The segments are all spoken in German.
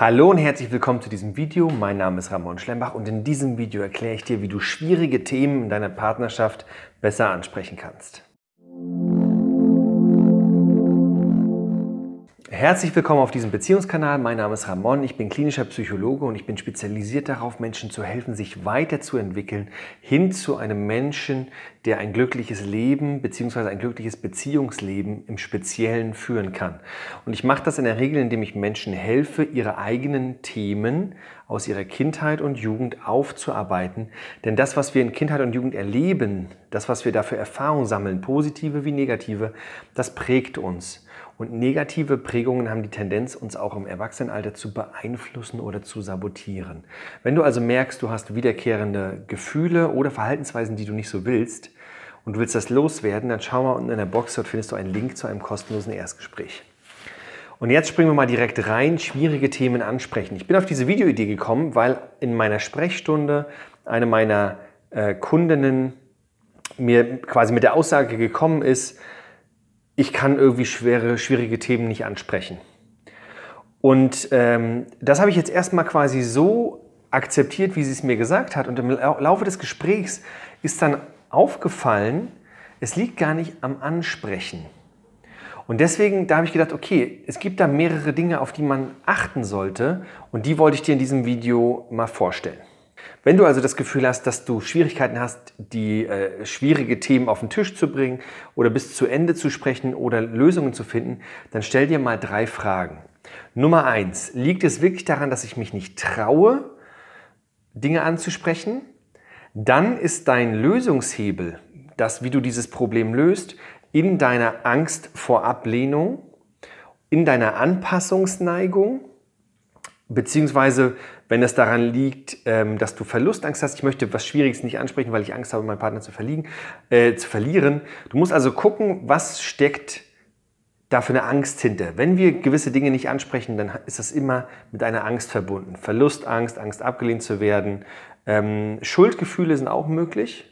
Hallo und herzlich willkommen zu diesem Video. Mein Name ist Ramon Schlembach und in diesem Video erkläre ich dir, wie du schwierige Themen in deiner Partnerschaft besser ansprechen kannst. Herzlich willkommen auf diesem Beziehungskanal. Mein Name ist Ramon, ich bin klinischer Psychologe und ich bin spezialisiert darauf, Menschen zu helfen, sich weiterzuentwickeln hin zu einem Menschen, der ein glückliches Leben bzw. ein glückliches Beziehungsleben im Speziellen führen kann. Und ich mache das in der Regel, indem ich Menschen helfe, ihre eigenen Themen aus ihrer Kindheit und Jugend aufzuarbeiten. Denn das, was wir in Kindheit und Jugend erleben, das, was wir dafür Erfahrung sammeln, positive wie negative, das prägt uns. Und negative Prägungen haben die Tendenz, uns auch im Erwachsenenalter zu beeinflussen oder zu sabotieren. Wenn du also merkst, du hast wiederkehrende Gefühle oder Verhaltensweisen, die du nicht so willst, und du willst das loswerden, dann schau mal unten in der Box, dort findest du einen Link zu einem kostenlosen Erstgespräch. Und jetzt springen wir mal direkt rein, schwierige Themen ansprechen. Ich bin auf diese Videoidee gekommen, weil in meiner Sprechstunde eine meiner äh, Kundinnen mir quasi mit der Aussage gekommen ist, ich kann irgendwie schwere, schwierige Themen nicht ansprechen. Und ähm, das habe ich jetzt erstmal quasi so akzeptiert, wie sie es mir gesagt hat. Und im Laufe des Gesprächs ist dann aufgefallen, es liegt gar nicht am Ansprechen. Und deswegen, da habe ich gedacht, okay, es gibt da mehrere Dinge, auf die man achten sollte. Und die wollte ich dir in diesem Video mal vorstellen. Wenn du also das Gefühl hast, dass du Schwierigkeiten hast, die äh, schwierige Themen auf den Tisch zu bringen oder bis zu Ende zu sprechen oder Lösungen zu finden, dann stell dir mal drei Fragen. Nummer eins, liegt es wirklich daran, dass ich mich nicht traue, Dinge anzusprechen? Dann ist dein Lösungshebel, das, wie du dieses Problem löst, in deiner Angst vor Ablehnung, in deiner Anpassungsneigung, beziehungsweise wenn es daran liegt, ähm, dass du Verlustangst hast, ich möchte was Schwieriges nicht ansprechen, weil ich Angst habe, meinen Partner zu, äh, zu verlieren. Du musst also gucken, was steckt da für eine Angst hinter. Wenn wir gewisse Dinge nicht ansprechen, dann ist das immer mit einer Angst verbunden. Verlustangst, Angst abgelehnt zu werden. Ähm, Schuldgefühle sind auch möglich.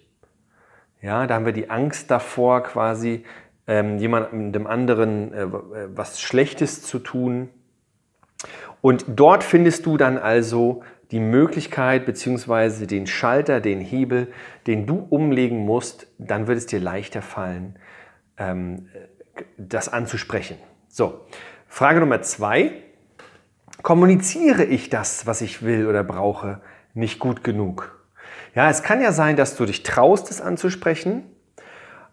Ja, da haben wir die Angst davor, quasi ähm, jemandem anderen äh, äh, was Schlechtes zu tun. Und dort findest du dann also die Möglichkeit bzw. den Schalter, den Hebel, den du umlegen musst, dann wird es dir leichter fallen, ähm, das anzusprechen. So, Frage Nummer zwei. Kommuniziere ich das, was ich will oder brauche, nicht gut genug? Ja, es kann ja sein, dass du dich traust, es anzusprechen,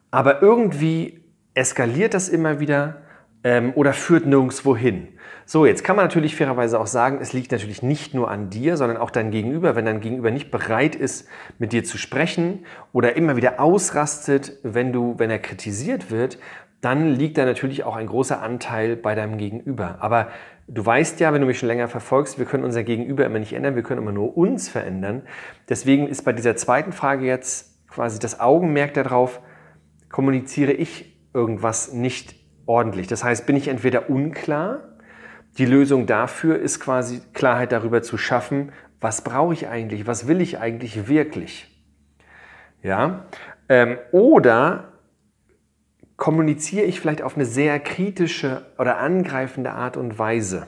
aber irgendwie eskaliert das immer wieder ähm, oder führt nirgendwo hin. So, jetzt kann man natürlich fairerweise auch sagen, es liegt natürlich nicht nur an dir, sondern auch dein Gegenüber. Wenn dein Gegenüber nicht bereit ist, mit dir zu sprechen oder immer wieder ausrastet, wenn, du, wenn er kritisiert wird, dann liegt da natürlich auch ein großer Anteil bei deinem Gegenüber. Aber du weißt ja, wenn du mich schon länger verfolgst, wir können unser Gegenüber immer nicht ändern, wir können immer nur uns verändern. Deswegen ist bei dieser zweiten Frage jetzt quasi das Augenmerk darauf, kommuniziere ich irgendwas nicht ordentlich. Das heißt, bin ich entweder unklar, die Lösung dafür ist quasi Klarheit darüber zu schaffen, was brauche ich eigentlich, was will ich eigentlich wirklich. Ja? Ähm, oder kommuniziere ich vielleicht auf eine sehr kritische oder angreifende Art und Weise.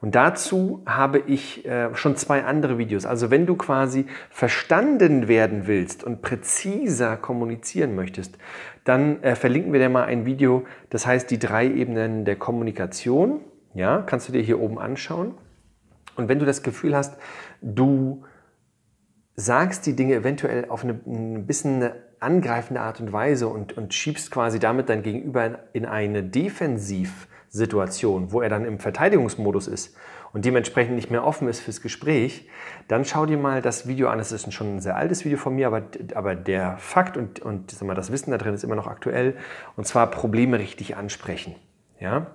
Und dazu habe ich äh, schon zwei andere Videos. Also wenn du quasi verstanden werden willst und präziser kommunizieren möchtest, dann äh, verlinken wir dir mal ein Video, das heißt die drei Ebenen der Kommunikation. Ja, kannst du dir hier oben anschauen. Und wenn du das Gefühl hast, du sagst die Dinge eventuell auf eine, ein bisschen eine angreifende Art und Weise und, und schiebst quasi damit dein Gegenüber in, in eine Defensiv- Situation, wo er dann im Verteidigungsmodus ist und dementsprechend nicht mehr offen ist fürs Gespräch, dann schau dir mal das Video an. Es ist schon ein sehr altes Video von mir, aber, aber der Fakt und, und sag mal, das Wissen da drin ist immer noch aktuell. Und zwar Probleme richtig ansprechen. Ja?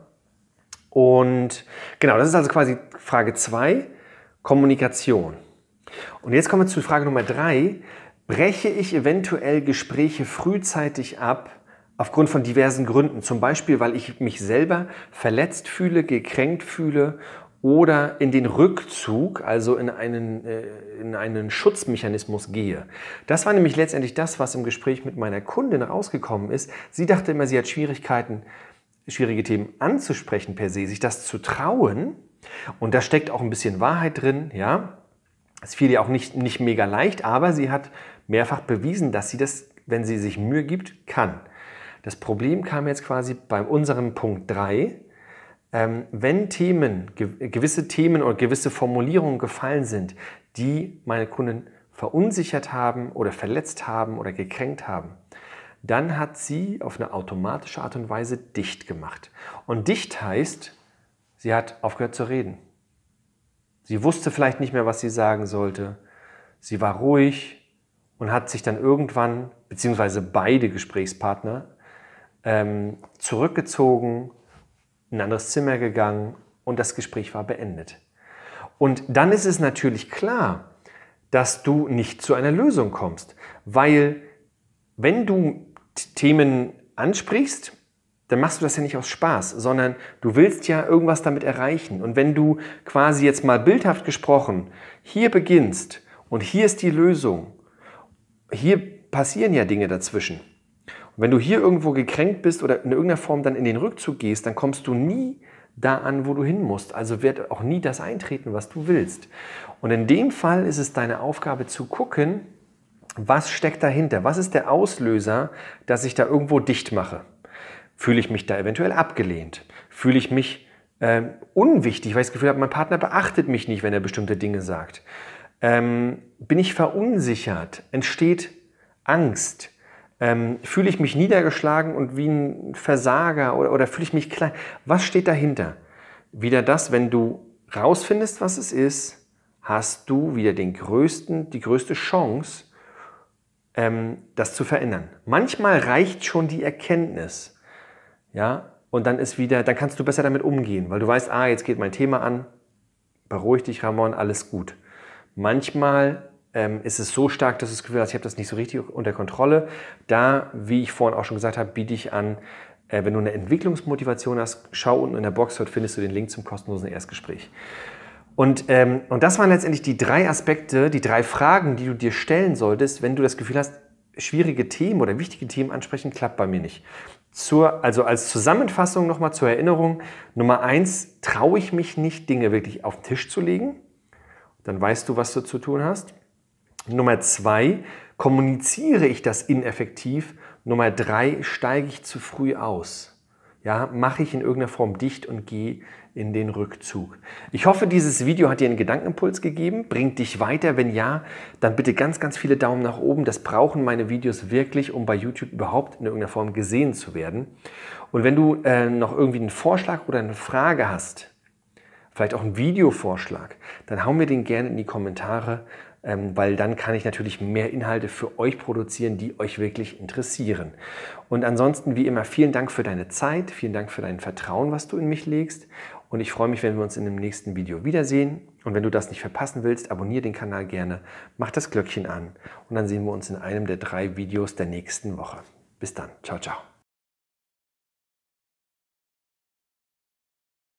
Und genau, das ist also quasi Frage 2, Kommunikation. Und jetzt kommen wir zu Frage Nummer 3. Breche ich eventuell Gespräche frühzeitig ab, Aufgrund von diversen Gründen. Zum Beispiel, weil ich mich selber verletzt fühle, gekränkt fühle oder in den Rückzug, also in einen, äh, in einen Schutzmechanismus gehe. Das war nämlich letztendlich das, was im Gespräch mit meiner Kundin rausgekommen ist. Sie dachte immer, sie hat Schwierigkeiten, schwierige Themen anzusprechen per se, sich das zu trauen. Und da steckt auch ein bisschen Wahrheit drin, ja. Es fiel ihr auch nicht, nicht mega leicht, aber sie hat mehrfach bewiesen, dass sie das, wenn sie sich Mühe gibt, kann. Das Problem kam jetzt quasi bei unserem Punkt 3. Ähm, wenn Themen, gewisse Themen oder gewisse Formulierungen gefallen sind, die meine Kunden verunsichert haben oder verletzt haben oder gekränkt haben, dann hat sie auf eine automatische Art und Weise dicht gemacht. Und dicht heißt, sie hat aufgehört zu reden. Sie wusste vielleicht nicht mehr, was sie sagen sollte. Sie war ruhig und hat sich dann irgendwann, beziehungsweise beide Gesprächspartner, ähm, zurückgezogen, in ein anderes Zimmer gegangen und das Gespräch war beendet. Und dann ist es natürlich klar, dass du nicht zu einer Lösung kommst, weil wenn du Themen ansprichst, dann machst du das ja nicht aus Spaß, sondern du willst ja irgendwas damit erreichen. Und wenn du quasi jetzt mal bildhaft gesprochen hier beginnst und hier ist die Lösung, hier passieren ja Dinge dazwischen wenn du hier irgendwo gekränkt bist oder in irgendeiner Form dann in den Rückzug gehst, dann kommst du nie da an, wo du hin musst. Also wird auch nie das eintreten, was du willst. Und in dem Fall ist es deine Aufgabe zu gucken, was steckt dahinter? Was ist der Auslöser, dass ich da irgendwo dicht mache? Fühle ich mich da eventuell abgelehnt? Fühle ich mich äh, unwichtig, weil ich das Gefühl habe, mein Partner beachtet mich nicht, wenn er bestimmte Dinge sagt? Ähm, bin ich verunsichert? Entsteht Angst? Ähm, fühle ich mich niedergeschlagen und wie ein Versager oder, oder fühle ich mich klein? Was steht dahinter? Wieder das, wenn du rausfindest, was es ist, hast du wieder den größten, die größte Chance, ähm, das zu verändern. Manchmal reicht schon die Erkenntnis, ja, und dann ist wieder, dann kannst du besser damit umgehen, weil du weißt, ah, jetzt geht mein Thema an, beruhig dich, Ramon, alles gut. Manchmal ähm, ist es so stark, dass du das Gefühl hast, ich habe das nicht so richtig unter Kontrolle. Da, wie ich vorhin auch schon gesagt habe, biete ich an, äh, wenn du eine Entwicklungsmotivation hast, schau unten in der Box, dort findest du den Link zum kostenlosen Erstgespräch. Und, ähm, und das waren letztendlich die drei Aspekte, die drei Fragen, die du dir stellen solltest, wenn du das Gefühl hast, schwierige Themen oder wichtige Themen ansprechen, klappt bei mir nicht. Zur, also als Zusammenfassung nochmal zur Erinnerung. Nummer eins, traue ich mich nicht, Dinge wirklich auf den Tisch zu legen. Dann weißt du, was du zu tun hast. Nummer zwei, kommuniziere ich das ineffektiv? Nummer drei, steige ich zu früh aus? Ja, mache ich in irgendeiner Form dicht und gehe in den Rückzug. Ich hoffe, dieses Video hat dir einen Gedankenimpuls gegeben, bringt dich weiter. Wenn ja, dann bitte ganz, ganz viele Daumen nach oben. Das brauchen meine Videos wirklich, um bei YouTube überhaupt in irgendeiner Form gesehen zu werden. Und wenn du äh, noch irgendwie einen Vorschlag oder eine Frage hast, vielleicht auch einen Videovorschlag, dann hau mir den gerne in die Kommentare ähm, weil dann kann ich natürlich mehr Inhalte für euch produzieren, die euch wirklich interessieren. Und ansonsten, wie immer, vielen Dank für deine Zeit, vielen Dank für dein Vertrauen, was du in mich legst. Und ich freue mich, wenn wir uns in dem nächsten Video wiedersehen. Und wenn du das nicht verpassen willst, abonniere den Kanal gerne, mach das Glöckchen an und dann sehen wir uns in einem der drei Videos der nächsten Woche. Bis dann, ciao, ciao.